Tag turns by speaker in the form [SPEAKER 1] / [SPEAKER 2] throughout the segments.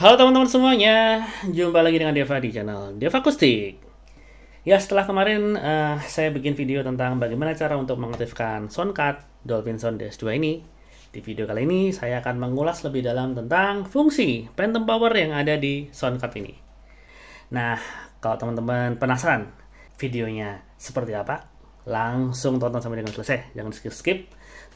[SPEAKER 1] Halo teman-teman semuanya, jumpa lagi dengan Deva di channel Deva Kustik. Ya setelah kemarin uh, saya bikin video tentang bagaimana cara untuk mengaktifkan soundcard Dolphin Sound DS2 ini. Di video kali ini saya akan mengulas lebih dalam tentang fungsi phantom power yang ada di soundcard ini. Nah, kalau teman-teman penasaran videonya seperti apa, langsung tonton sampai dengan selesai jangan skip skip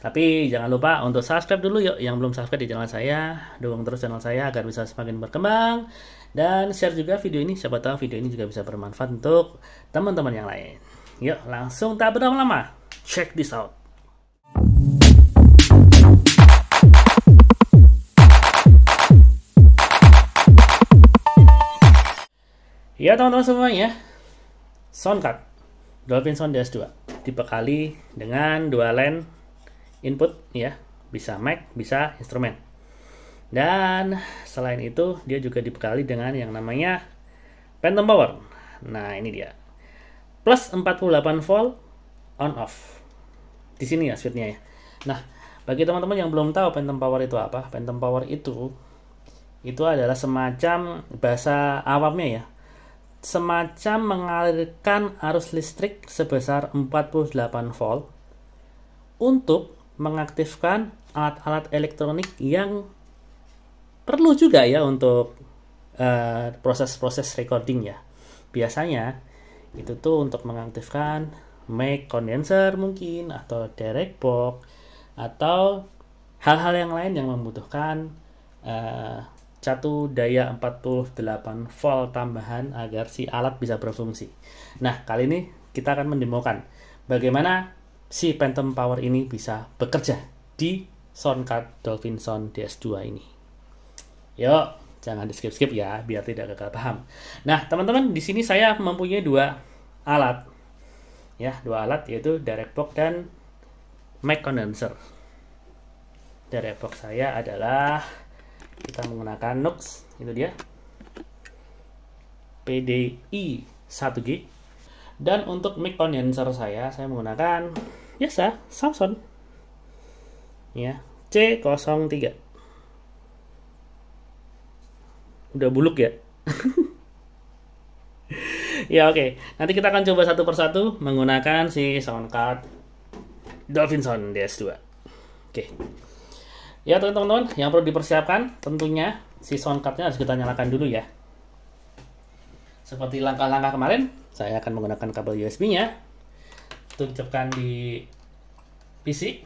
[SPEAKER 1] tapi jangan lupa untuk subscribe dulu yuk yang belum subscribe di channel saya dukung terus channel saya agar bisa semakin berkembang dan share juga video ini siapa tahu video ini juga bisa bermanfaat untuk teman-teman yang lain yuk langsung tak berlama-lama check this out Ya teman-teman semuanya, sound card. Dolphin Sound DS2 dibekali dengan dua line input ya bisa mic bisa instrumen dan selain itu dia juga dibekali dengan yang namanya phantom power nah ini dia plus 48 volt on off di sini ya switchnya ya nah bagi teman-teman yang belum tahu phantom power itu apa phantom power itu itu adalah semacam bahasa awamnya ya semacam mengalirkan arus listrik sebesar 48 volt untuk mengaktifkan alat-alat elektronik yang perlu juga ya untuk eh, proses-proses uh, recording ya. Biasanya itu tuh untuk mengaktifkan mic condenser mungkin atau direct box atau hal-hal yang lain yang membutuhkan uh, satu daya 48 volt tambahan agar si alat bisa berfungsi. Nah, kali ini kita akan mendemokan bagaimana si Phantom Power ini bisa bekerja di soundcard Dolphin Sound DS2 ini. Yuk, jangan di skip-skip ya, biar tidak gagal paham. Nah, teman-teman, di sini saya mempunyai dua alat. Ya, dua alat yaitu direct box dan mic condenser. Direct box saya adalah kita menggunakan Nux itu dia PDI 1G dan untuk mic on saya saya menggunakan biasa Samsung ya C03 udah buluk ya ya oke okay. nanti kita akan coba satu persatu menggunakan si sound card Dolphin Sound DS2 oke okay. Ya teman-teman, yang perlu dipersiapkan tentunya si sound cardnya harus kita nyalakan dulu ya. Seperti langkah-langkah kemarin, saya akan menggunakan kabel USB-nya. Tutupkan di PC.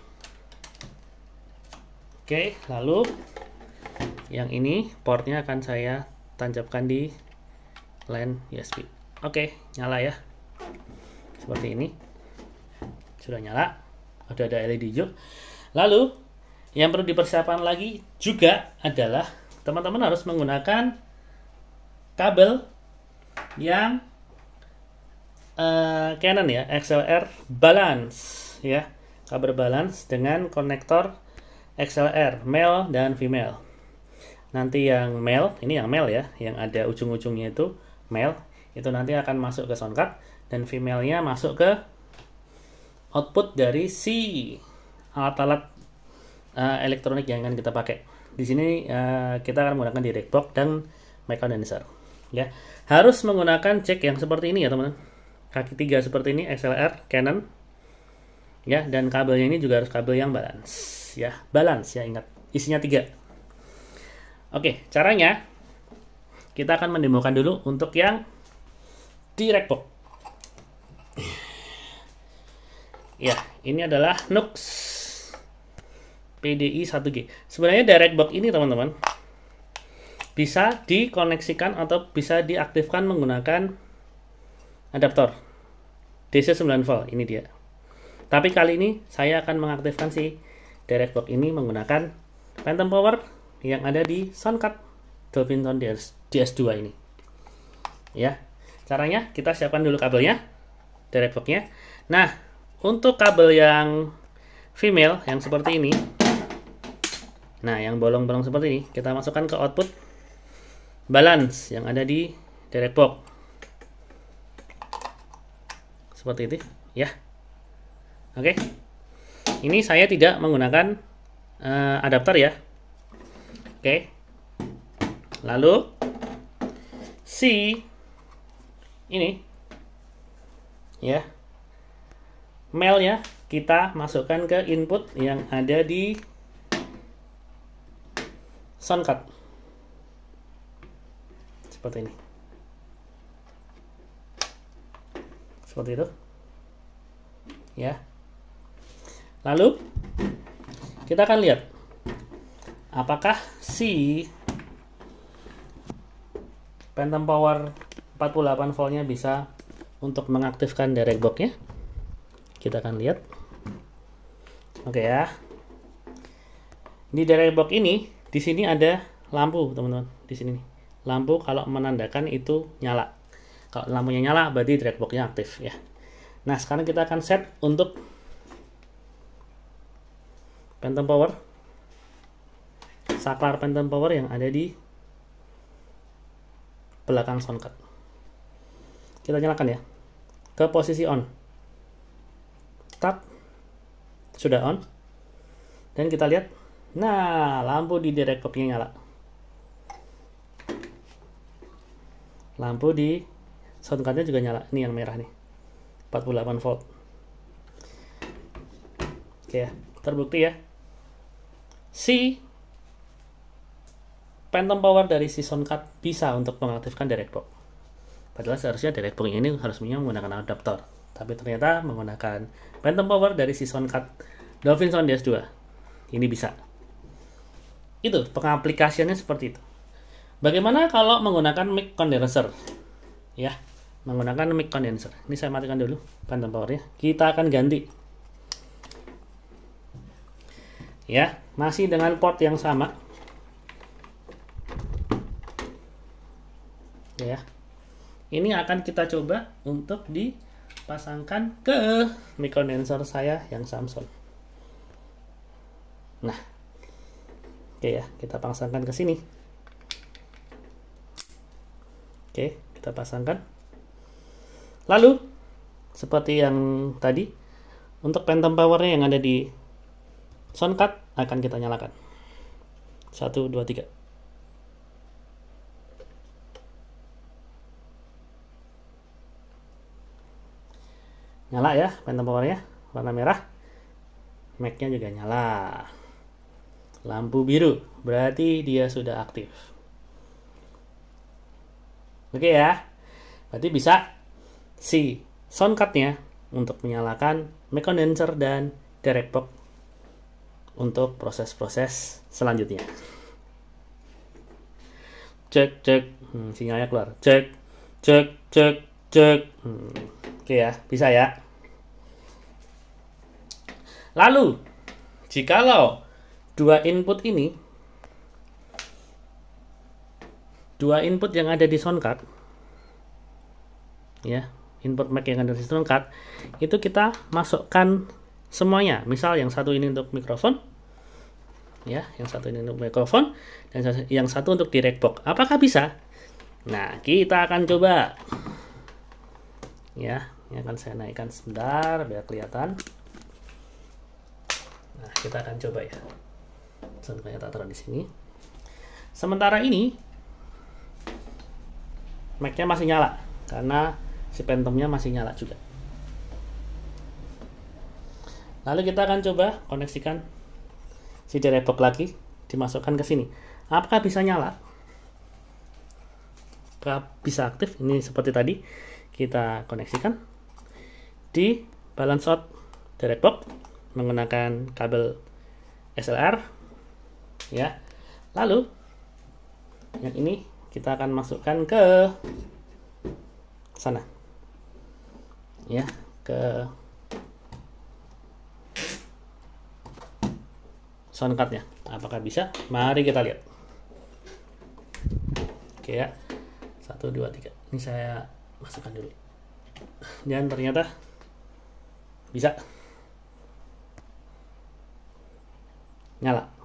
[SPEAKER 1] Oke, lalu yang ini portnya akan saya tancapkan di LAN USB. Oke, nyala ya. Seperti ini. Sudah nyala. Ada ada LED juga. Lalu yang perlu dipersiapkan lagi juga adalah teman-teman harus menggunakan kabel yang uh, Canon ya, XLR balance ya, kabel balance dengan konektor XLR male dan female. Nanti yang male, ini yang male ya, yang ada ujung-ujungnya itu male, itu nanti akan masuk ke sound dan female-nya masuk ke output dari si alat-alat uh, elektronik yang akan kita pakai. Di sini uh, kita akan menggunakan direct box dan mic condenser. Ya, harus menggunakan jack yang seperti ini ya teman-teman. Kaki tiga seperti ini XLR Canon. Ya, dan kabelnya ini juga harus kabel yang balance. Ya, balance ya ingat. Isinya tiga. Oke, caranya kita akan mendemokan dulu untuk yang direct box. Ya, ini adalah Nux PDI 1G. Sebenarnya direct box ini teman-teman bisa dikoneksikan atau bisa diaktifkan menggunakan adaptor DC 9 volt ini dia. Tapi kali ini saya akan mengaktifkan si direct box ini menggunakan phantom power yang ada di soundcard Dolphin Sound DS, 2 ini. Ya. Caranya kita siapkan dulu kabelnya direct box-nya. Nah, untuk kabel yang female yang seperti ini Nah, yang bolong-bolong seperti ini kita masukkan ke output balance yang ada di direct box. Seperti itu, ya. Oke. Ini saya tidak menggunakan uh, adapter ya. Oke. Lalu si ini ya. ya kita masukkan ke input yang ada di card seperti ini seperti itu ya lalu kita akan lihat apakah si Phantom Power 48 voltnya bisa untuk mengaktifkan direct box-nya kita akan lihat oke ya di direct box ini di sini ada lampu, teman-teman. Di sini nih. Lampu kalau menandakan itu nyala. Kalau lampunya nyala, berarti dragboxnya aktif ya. Nah, sekarang kita akan set untuk phantom power. Saklar phantom power yang ada di belakang soundcard. Kita nyalakan ya. Ke posisi on. Tap. Sudah on. Dan kita lihat Nah, lampu di direct copy nyala. Lampu di soundcardnya juga nyala. Ini yang merah nih. 48 volt. Oke ya, terbukti ya. Si phantom power dari si soundcard bisa untuk mengaktifkan direct box. Padahal seharusnya direct box ini harus menggunakan adaptor. Tapi ternyata menggunakan phantom power dari si soundcard Dolphin Sound DS2. Ini bisa. Itu pengaplikasiannya seperti itu. Bagaimana kalau menggunakan mic condenser? Ya, menggunakan mic condenser. Ini saya matikan dulu phantom powernya. Kita akan ganti. Ya, masih dengan port yang sama. Ya. Ini akan kita coba untuk dipasangkan ke mic condenser saya yang Samsung. Nah, Oke ya, iya. kita pasangkan ke sini. Oke, kita pasangkan. Lalu, seperti yang tadi, untuk phantom powernya yang ada di soundcard akan kita nyalakan. Satu, dua, tiga. nyala ya phantom powernya warna merah Mac-nya juga nyala Lampu biru berarti dia sudah aktif. Oke ya. Berarti bisa si soundcardnya untuk menyalakan mic dan direct box untuk proses-proses selanjutnya. Cek cek hmm, sinyalnya keluar. Cek cek cek cek. Hmm, oke ya, bisa ya. Lalu jikalau dua input ini dua input yang ada di sound card ya input mic yang ada di sound card itu kita masukkan semuanya misal yang satu ini untuk mikrofon ya yang satu ini untuk mikrofon dan yang satu untuk direct box apakah bisa nah kita akan coba ya ini akan saya naikkan sebentar biar kelihatan nah kita akan coba ya dan tak di sini sementara ini mac nya masih nyala karena si pentomnya masih nyala juga lalu kita akan coba koneksikan si box lagi dimasukkan ke sini apakah bisa nyala apakah bisa aktif ini seperti tadi kita koneksikan di balance out direct box menggunakan kabel SLR ya lalu yang ini kita akan masukkan ke sana ya ke -nya. apakah bisa mari kita lihat oke ya satu dua tiga ini saya masukkan dulu dan ternyata bisa nyala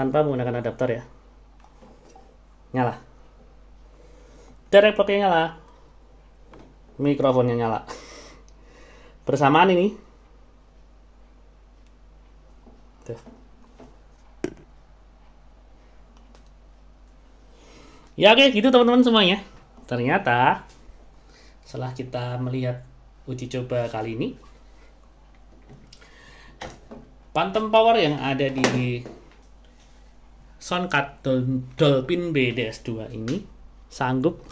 [SPEAKER 1] tanpa menggunakan adaptor ya nyala direct pakai nyala mikrofonnya nyala bersamaan ini Tuh. ya oke gitu teman-teman semuanya ternyata setelah kita melihat uji coba kali ini Phantom Power yang ada di Soundcard Dolphin BDS2 ini sanggup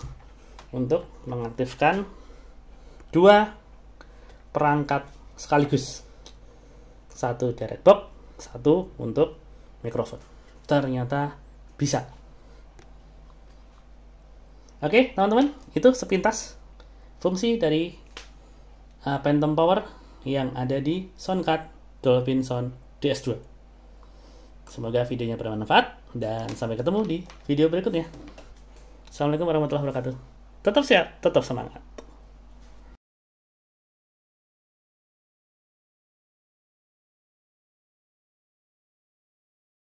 [SPEAKER 1] untuk mengaktifkan dua perangkat sekaligus satu direct box satu untuk mikrofon ternyata bisa oke teman-teman itu sepintas fungsi dari uh, Phantom Power yang ada di Soundcard Dolphin Sound DS2 Semoga videonya bermanfaat dan sampai ketemu di video berikutnya. Assalamualaikum warahmatullahi wabarakatuh. Tetap sehat, tetap semangat.